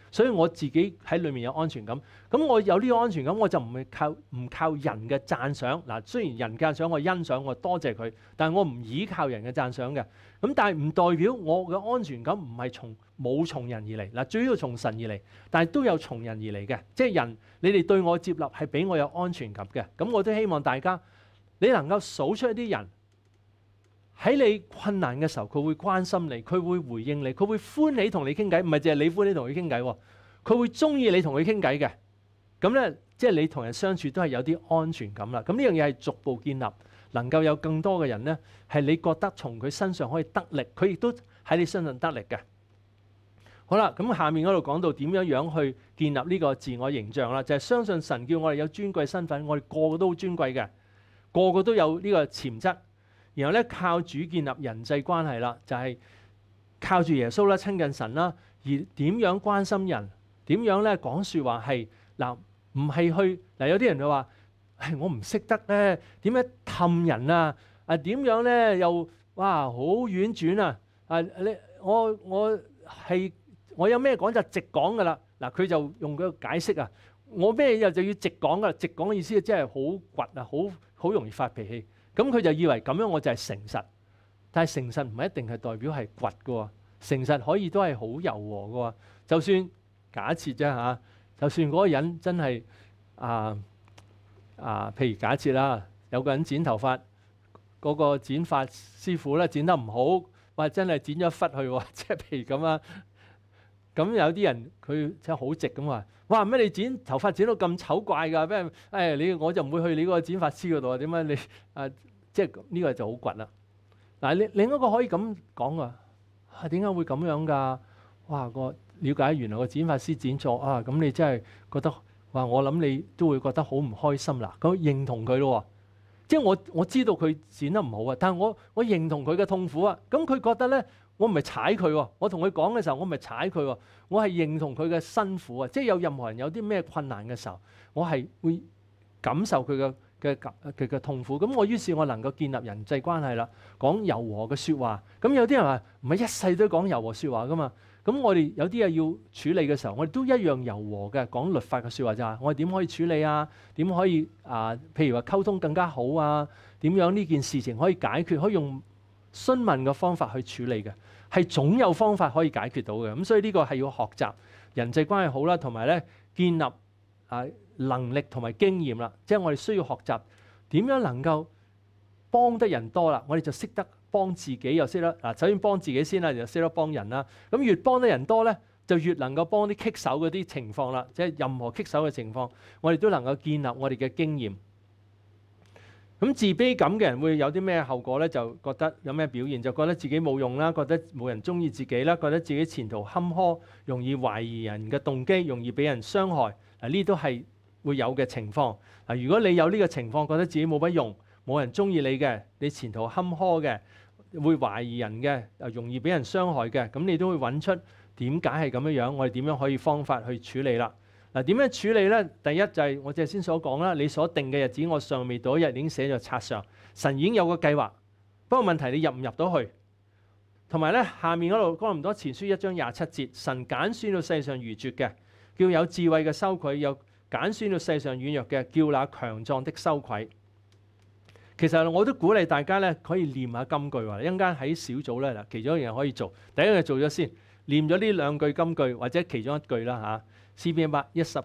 所以我自己喺裏面有安全感，咁我有呢個安全感，我就唔係靠唔靠人嘅讚賞。嗱，雖然人嘅讚賞我欣賞我多謝佢，但係我唔依靠人嘅讚賞嘅。咁但係唔代表我嘅安全感唔係從冇從人而嚟。嗱，主要從神而嚟，但係都有從人而嚟嘅。即係人，你哋對我接納係俾我有安全感嘅。咁我都希望大家你能夠數出一啲人。喺你困難嘅時候，佢會關心你，佢會回應你，佢會歡喜同你傾偈。唔係淨係你歡喜同佢傾偈喎，佢會中意你同佢傾偈嘅。咁咧，即係你同人相處都係有啲安全感啦。咁呢樣嘢係逐步建立，能夠有更多嘅人咧，係你覺得從佢身上可以得力，佢亦都喺你身上得力嘅。好啦，咁下面嗰度講到點樣样去建立呢個自我形象啦，就係相信神叫我哋有尊貴身份，我哋個個都好尊貴嘅，個個都有呢個潛質。然後咧靠主建立人際關係啦，就係靠住耶穌啦，親近神啦。而點樣關心人，點樣咧講说話係嗱，唔係去嗱有啲人就話係我唔識得咧，點樣氹人啊？啊點樣咧又哇好婉轉啊？啊你我我系我有咩講就直講噶啦。嗱佢就用佢解釋啊，我咩又就要直講噶，直講嘅意思即係好倔啊，好好容易發脾氣。咁佢就以為咁樣我就係誠實，但係誠實唔係一定係代表係倔嘅喎，誠實可以都係好柔和嘅喎。就算假設啫嚇，就算嗰個人真係啊啊，譬如假設啦，有個人剪頭髮，嗰個剪髮師傅咧剪得唔好，或真係剪咗忽去，即係譬如咁啊。咁有啲人佢就係好直咁話，哇咩你剪頭髮剪到咁醜怪㗎？咩誒你我就唔會去你個剪髮師嗰度啊？點解你啊？即係呢個就好倔啦。嗱，另另一個可以咁講啊，點解會咁樣㗎？哇，個了解原來個剪髮師剪錯啊，咁你真係覺得哇，我諗你都會覺得好唔開心啦。咁認同佢咯，即係我我知道佢剪得唔好啊，但係我我認同佢嘅痛苦啊。咁佢覺得咧，我唔係踩佢喎，我同佢講嘅時候我唔係踩佢喎，我係認同佢嘅辛苦啊。即係有任何人有啲咩困難嘅時候，我係會感受佢嘅。嘅嘅嘅痛苦，咁我於是，我能夠建立人際關係啦，講柔和嘅説話。咁有啲人話唔係一世都講柔和説話噶嘛。咁我哋有啲嘢要處理嘅時候，我哋都一樣柔和嘅講律法嘅説話就我哋點可以處理啊？點可以啊？譬如話溝通更加好啊？點樣呢件事情可以解決？可以用詢問嘅方法去處理嘅，係總有方法可以解決到嘅。咁所以呢個係要學習人際關係好啦，同埋咧建立啊。能力同埋經驗啦，即係我哋需要學習點樣能夠幫得人多啦，我哋就識得幫自己又識得嗱，首先幫自己先啦，又識得幫人啦。咁越幫得人多咧，就越能夠幫啲棘手嗰啲情況啦，即係任何棘手嘅情況，我哋都能夠建立我哋嘅經驗。咁自卑感嘅人會有啲咩後果咧？就覺得有咩表現，就覺得自己冇用啦，覺得冇人中意自己啦，覺得自己前途坎坷，容易懷疑人嘅動機，容易俾人傷害嗱。呢都係。會有嘅情況。嗱，如果你有呢個情況，覺得自己冇乜用，冇人中意你嘅，你前途坎坷嘅，會懷疑人嘅，容易俾人傷害嘅，咁你都會揾出點解係咁樣樣，我哋點樣可以方法去處理啦？嗱，點樣處理呢？第一就係我哋先所講啦，你所定嘅日子，我上面嗰日已經寫咗冊上，神已經有個計劃，不過問題你入唔入到去？同埋咧，下面嗰度講唔多，前書一章廿七節，神揀選到世上如絕嘅，叫有智慧嘅收佢有。揀選到世上軟弱嘅，叫那強壯的羞愧。其實我都鼓勵大家咧，可以念下金句話。一阵間喺小組咧其中一樣可以做第一樣，做咗先念咗呢兩句金句，或者其中一句啦吓。C 篇一百一十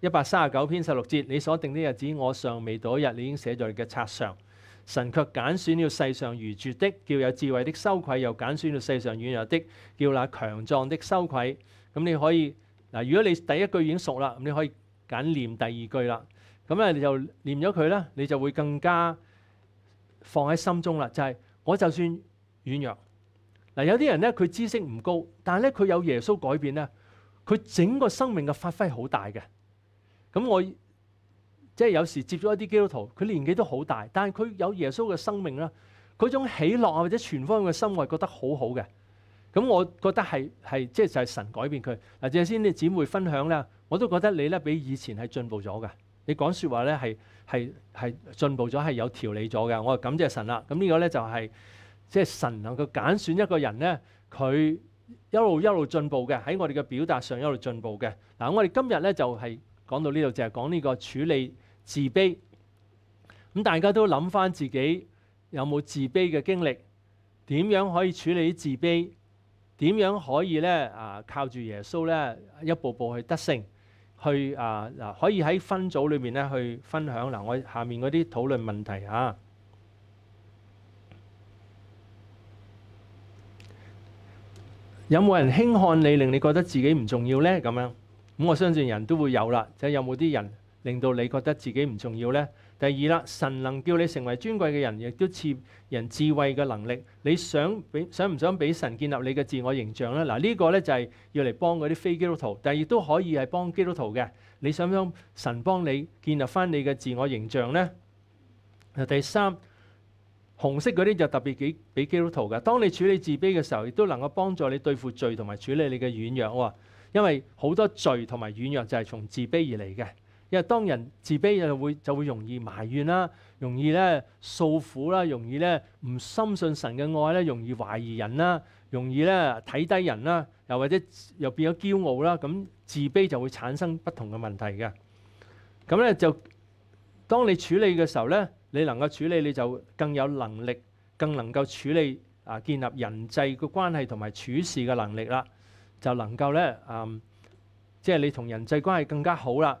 一百三十九篇十六節，你所定的日子我尚未到一日，你已經寫在你嘅冊上。神卻揀選了世上愚拙的，叫有智慧的羞愧；又揀選了世上軟弱的，叫那強壯的羞愧。咁你可以嗱，如果你第一句已經熟啦，咁你可以。緊念第二句啦，咁咧你就念咗佢咧，你就會更加放喺心中啦。就係我就算軟弱，嗱有啲人咧佢知識唔高，但系咧佢有耶穌改變咧，佢整個生命嘅發揮好大嘅。咁我即係有時接咗一啲基督徒，佢年紀都好大，但係佢有耶穌嘅生命啦，嗰種喜樂啊或者全方位嘅心愛，覺得好好嘅。咁我覺得係係即係就係神改變佢嗱。正先啲姊妹分享啦，我都覺得你咧比以前係進步咗嘅。你講説話咧係係係進步咗，係有調理咗嘅。我係感謝神啦。咁呢個咧就係即係神能夠揀選一個人咧，佢一路一路進步嘅，喺我哋嘅表達上一路進步嘅嗱。我哋今日咧就係講到呢度，就係講呢個處理自卑。咁大家都諗翻自己有冇自卑嘅經歷，點樣可以處理自卑？點樣可以咧啊？靠住耶穌咧，一步步去得勝，去啊嗱，可以喺分組裏面咧去分享嗱。我下面嗰啲討論問題嚇，有冇人輕看你，令你覺得自己唔重要呢？咁樣咁我相信人都會有啦。即係有冇啲人令到你覺得自己唔重要呢？第二啦，神能叫你成為尊貴嘅人，亦都似人智慧嘅能力。你想俾想唔想俾神建立你嘅自我形象咧？嗱呢個咧就係要嚟幫嗰啲非基督徒，但系亦都可以係幫基督徒嘅。你想唔想神幫你建立翻你嘅自我形象咧？第三，紅色嗰啲就特別幾俾基督徒嘅。當你處理自卑嘅時候，亦都能夠幫助你對付罪同埋處理你嘅軟弱。喎。因為好多罪同埋軟弱就係從自卑而嚟嘅。因為當人自卑，就會就會容易埋怨啦，容易咧訴苦啦，容易咧唔深信神嘅愛咧，容易懷疑人啦，容易咧睇低人啦，又或者又變咗驕傲啦，咁自卑就會產生不同嘅問題嘅。咁咧就當你處理嘅時候咧，你能夠處理，你就更有能力，更能夠處理啊，建立人際嘅關係同埋處事嘅能力啦，就能夠咧啊，即係你同人際關係更加好啦。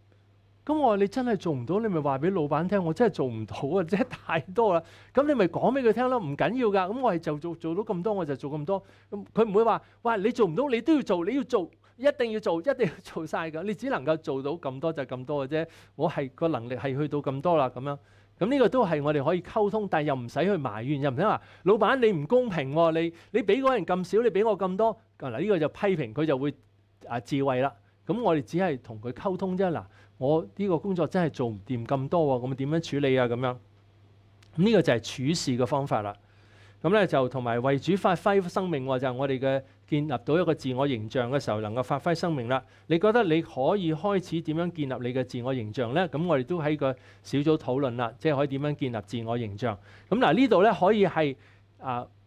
咁我話你真係做唔到，你咪話俾老闆聽，我真係做唔到啊！啫 太多啦，咁你咪講俾佢聽咯，唔緊要噶。咁我係就做做到咁多，我就做咁多。佢唔會話：，哇，你做唔到，你都要做，你要做，一定要做，一定要做晒噶。你只能夠做到咁多就咁多嘅啫。我係個能力係去到咁多啦。咁樣，咁呢個都係我哋可以溝通，但又唔使去埋怨，又唔使話老闆你唔公平喎，你你俾嗰人咁少，你俾我咁多。嗱呢個就批評佢就會啊智慧啦。咁我哋只係同佢溝通啫。嗱，我呢個工作真係做唔掂咁多喎，咁點樣處理啊？咁樣，咁呢個就係處事嘅方法啦。咁咧就同埋為主發揮生命喎，就我哋嘅建立到一個自我形象嘅時候，能夠發揮生命啦。你覺得你可以開始點樣建立你嘅自我形象呢？咁我哋都喺個小組討論啦，即係可以點樣建立自我形象。咁嗱，呢度咧可以係啊。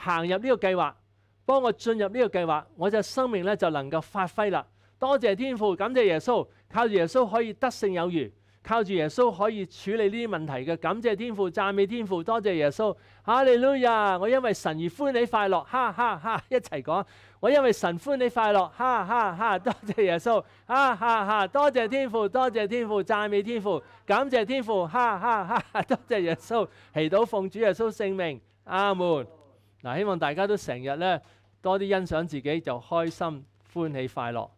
行入呢个计划，帮我进入呢个计划，我只生命咧就能够发挥啦。多谢天父，感谢耶稣，靠住耶稣可以得胜有余，靠住耶稣可以处理呢啲问题嘅。感谢天父，赞美天父，多谢耶稣。哈利路亚！我因为神而欢你快乐，哈哈哈！一齐讲，我因为神欢你快乐，哈哈哈！多谢耶稣，哈哈哈！多谢天父，多谢天父，赞美天父，感谢天父，哈哈哈！多谢耶稣，祈祷奉主耶稣圣名，阿门。嗱，希望大家都成日咧多啲欣赏自己，就开心、欢喜、快乐。